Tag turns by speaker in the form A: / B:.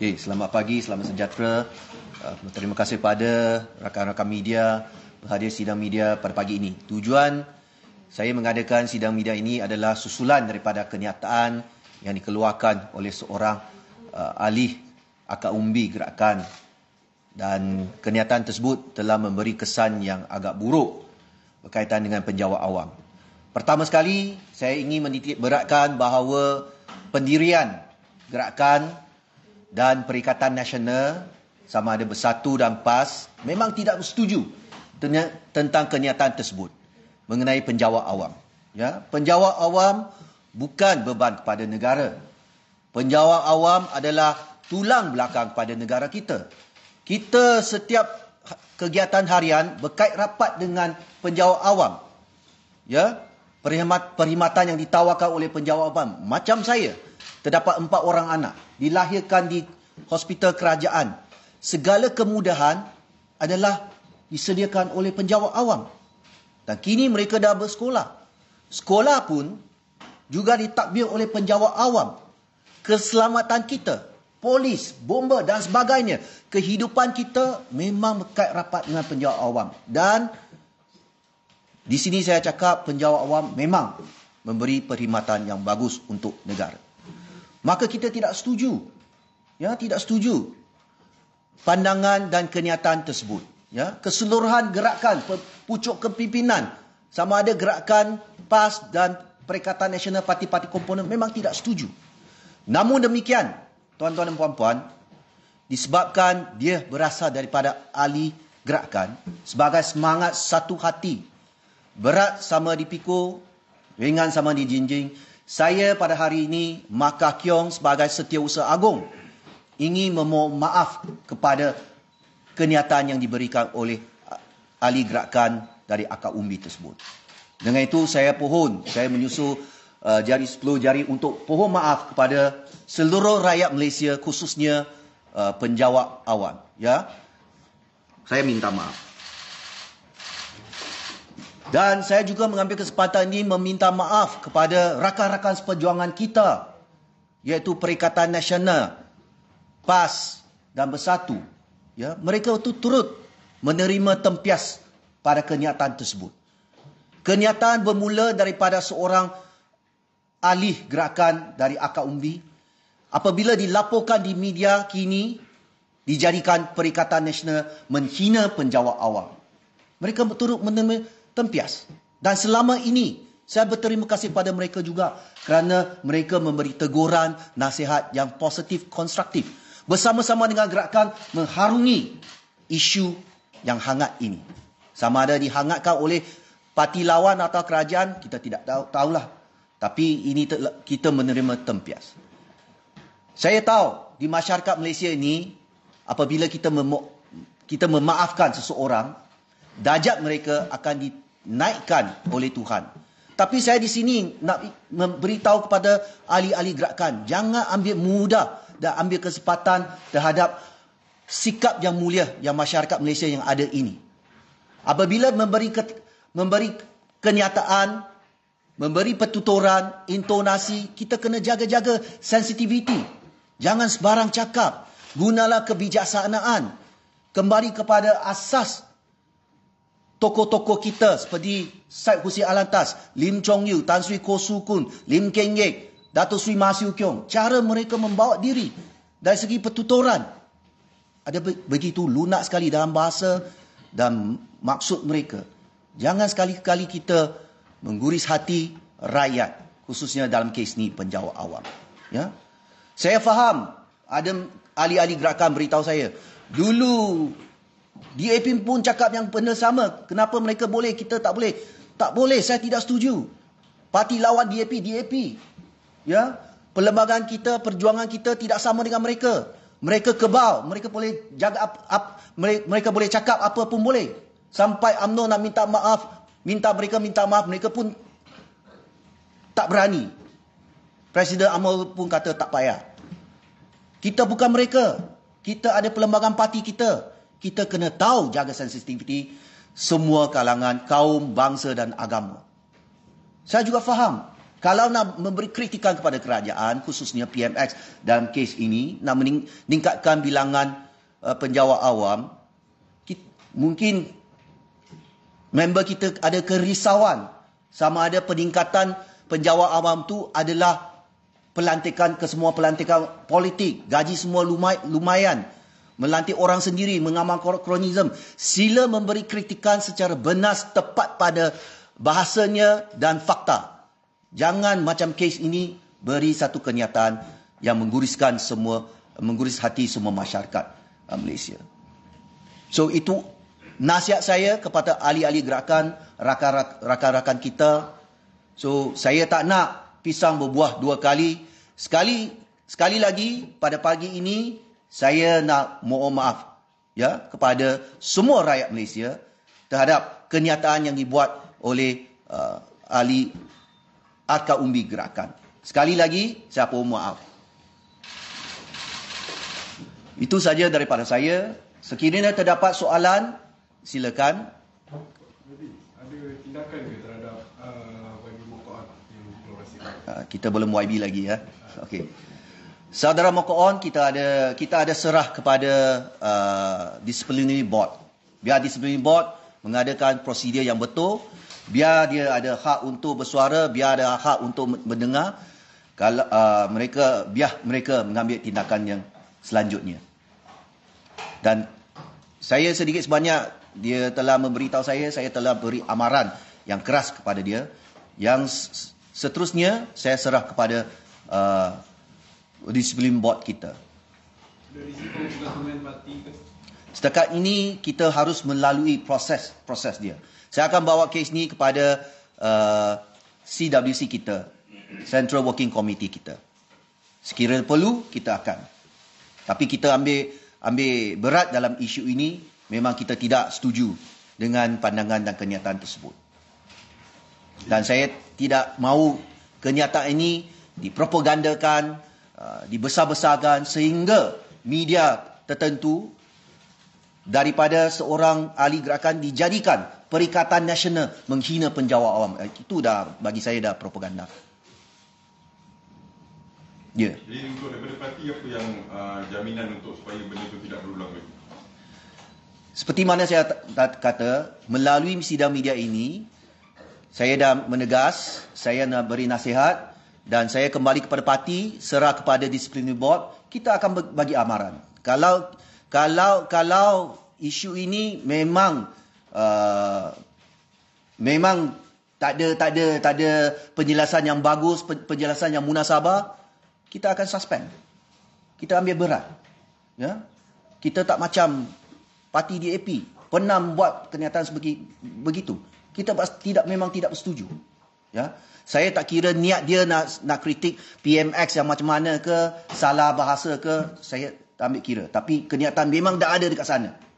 A: Okay, selamat pagi, selamat sejahtera. Uh, terima kasih kepada rakan-rakan media berhadir sidang media pada pagi ini. Tujuan saya mengadakan sidang media ini adalah susulan daripada kenyataan yang dikeluarkan oleh seorang uh, ah, ahli akar umbi gerakan dan kenyataan tersebut telah memberi kesan yang agak buruk berkaitan dengan penjawat awam. Pertama sekali, saya ingin menitik beratkan bahawa pendirian gerakan dan Perikatan Nasional sama ada Bersatu dan PAS memang tidak setuju tentang kenyataan tersebut mengenai penjawab awam. Ya, penjawab awam bukan beban kepada negara. Penjawab awam adalah tulang belakang kepada negara kita. Kita setiap ha- kegiatan harian berkait rapat dengan penjawab awam. Ya, perkhidmatan yang ditawarkan oleh penjawab awam macam saya terdapat empat orang anak dilahirkan di hospital kerajaan segala kemudahan adalah disediakan oleh penjawat awam dan kini mereka dah bersekolah sekolah pun juga ditakbir oleh penjawat awam keselamatan kita polis bomba dan sebagainya kehidupan kita memang berkait rapat dengan penjawat awam dan di sini saya cakap penjawat awam memang memberi perkhidmatan yang bagus untuk negara maka kita tidak setuju ya tidak setuju pandangan dan kenyataan tersebut ya keseluruhan gerakan pucuk kepimpinan sama ada gerakan PAS dan Perikatan Nasional Parti-Parti Komponen memang tidak setuju namun demikian tuan-tuan dan puan-puan disebabkan dia berasal daripada ahli gerakan sebagai semangat satu hati berat sama dipikul ringan sama dijinjing saya pada hari ini Markah Kiong sebagai setiausaha agung ingin memohon maaf kepada kenyataan yang diberikan oleh uh, ahli gerakan dari akar umbi tersebut. Dengan itu saya pohon, saya menyusul uh, jari 10 jari untuk pohon maaf kepada seluruh rakyat Malaysia khususnya uh, penjawab awam. Ya. Saya minta maaf. Dan saya juga mengambil kesempatan ini meminta maaf kepada rakan-rakan seperjuangan kita iaitu Perikatan Nasional PAS dan Bersatu. Ya, mereka itu turut menerima tempias pada kenyataan tersebut. Kenyataan bermula daripada seorang alih gerakan dari akar umbi apabila dilaporkan di media kini dijadikan Perikatan Nasional menghina penjawab awam. Mereka turut menerima tempias. Dan selama ini, saya berterima kasih pada mereka juga kerana mereka memberi teguran, nasihat yang positif, konstruktif. Bersama-sama dengan gerakan mengharungi isu yang hangat ini. Sama ada dihangatkan oleh parti lawan atau kerajaan, kita tidak tahu, tahulah. Tapi ini kita menerima tempias. Saya tahu di masyarakat Malaysia ini, apabila kita, mem- kita memaafkan seseorang, dajat mereka akan di dinaikkan oleh Tuhan. Tapi saya di sini nak memberitahu kepada ahli-ahli gerakan, jangan ambil mudah dan ambil kesempatan terhadap sikap yang mulia yang masyarakat Malaysia yang ada ini. Apabila memberi ke, memberi kenyataan, memberi pertuturan, intonasi, kita kena jaga-jaga sensitiviti. Jangan sebarang cakap. Gunalah kebijaksanaan. Kembali kepada asas tokoh-tokoh kita seperti Syed Husi Alantas, Lim Chong Yu, Tan Sri Koh Su Kun, Lim Keng Yek, Datuk Sri Masiu Kiong. Cara mereka membawa diri dari segi pertuturan ada begitu lunak sekali dalam bahasa dan maksud mereka. Jangan sekali-kali kita mengguris hati rakyat khususnya dalam kes ni penjawab awam. Ya? Saya faham ada ahli-ahli gerakan beritahu saya. Dulu DAP pun cakap yang benda sama. Kenapa mereka boleh, kita tak boleh. Tak boleh, saya tidak setuju. Parti lawan DAP, DAP. Ya, Perlembagaan kita, perjuangan kita tidak sama dengan mereka. Mereka kebal, mereka boleh jaga ap, up, mereka boleh cakap apa pun boleh. Sampai UMNO nak minta maaf, minta mereka minta maaf, mereka pun tak berani. Presiden UMNO pun kata tak payah. Kita bukan mereka. Kita ada perlembagaan parti kita kita kena tahu jaga sensitiviti semua kalangan kaum, bangsa dan agama. Saya juga faham kalau nak memberi kritikan kepada kerajaan khususnya PMX dalam kes ini nak meningkatkan bilangan uh, penjawat awam kita, mungkin member kita ada kerisauan sama ada peningkatan penjawab awam tu adalah pelantikan ke semua pelantikan politik gaji semua lumayan, lumayan melantik orang sendiri, mengamalkan kronism. Sila memberi kritikan secara benar, tepat pada bahasanya dan fakta. Jangan macam kes ini beri satu kenyataan yang mengguriskan semua, mengguris hati semua masyarakat uh, Malaysia. So itu nasihat saya kepada ahli-ahli gerakan, rakan-rakan kita. So saya tak nak pisang berbuah dua kali. Sekali sekali lagi pada pagi ini saya nak mohon maaf ya kepada semua rakyat Malaysia terhadap kenyataan yang dibuat oleh uh, ahli Arka Umbi Gerakan. Sekali lagi, saya mohon maaf. Itu saja daripada saya. Sekiranya terdapat soalan, silakan. Ada tindakan ke terhadap uh, YB Mokoan yang keluar uh, Kita belum YB lagi ya. okay. Saudara Mokoon, kita ada kita ada serah kepada uh, disciplinary board. Biar disciplinary board mengadakan prosedur yang betul, biar dia ada hak untuk bersuara, biar ada hak untuk mendengar kalau uh, mereka biar mereka mengambil tindakan yang selanjutnya. Dan saya sedikit sebanyak dia telah memberitahu saya, saya telah beri amaran yang keras kepada dia. Yang seterusnya saya serah kepada uh, disiplin board kita. Setakat ini kita harus melalui proses-proses dia. Saya akan bawa kes ni kepada uh, CWC kita, Central Working Committee kita. Sekiranya perlu kita akan. Tapi kita ambil ambil berat dalam isu ini, memang kita tidak setuju dengan pandangan dan kenyataan tersebut. Dan saya tidak mahu kenyataan ini dipropagandakan Ah, dibesar-besarkan sehingga media tertentu daripada seorang ahli gerakan dijadikan perikatan nasional menghina penjawa awam eh, itu dah bagi saya dah propaganda Ya. Yeah. Jadi untuk daripada parti apa yang uh, jaminan untuk supaya benda itu tidak berulang lagi? Seperti mana saya kata, melalui sidang media ini, saya dah menegas, saya nak beri nasihat, dan saya kembali kepada parti serah kepada disciplinary board kita akan bagi amaran kalau kalau kalau isu ini memang uh, memang tak ada tak ada tak ada penjelasan yang bagus penjelasan yang munasabah kita akan suspend kita ambil berat ya kita tak macam parti DAP pernah buat kenyataan begitu kita tidak memang tidak bersetuju ya saya tak kira niat dia nak nak kritik PMX yang macam mana ke salah bahasa ke saya tak ambil kira tapi kenyataan memang dah ada dekat sana